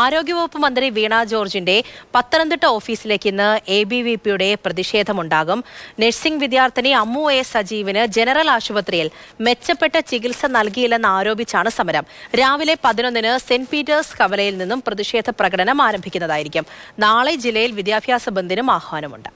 ആരോഗ്യവകുപ്പ് മന്ത്രി വീണ ജോർജിന്റെ പത്തനംതിട്ട ഓഫീസിലേക്ക് ഇന്ന് എ ബി വി പിയുടെ പ്രതിഷേധമുണ്ടാകും നഴ്സിംഗ് വിദ്യാർത്ഥിനി അമ്മു എ സജീവിന് ജനറൽ ആശുപത്രിയിൽ മെച്ചപ്പെട്ട ചികിത്സ നൽകിയില്ലെന്ന് ആരോപിച്ചാണ് സമരം രാവിലെ പതിനൊന്നിന് സെന്റ് പീറ്റേഴ്സ് കവലയിൽ നിന്നും പ്രതിഷേധ പ്രകടനം ആരംഭിക്കുന്നതായിരിക്കും നാളെ ജില്ലയിൽ വിദ്യാഭ്യാസ ബന്ദിനും ആഹ്വാനമുണ്ട്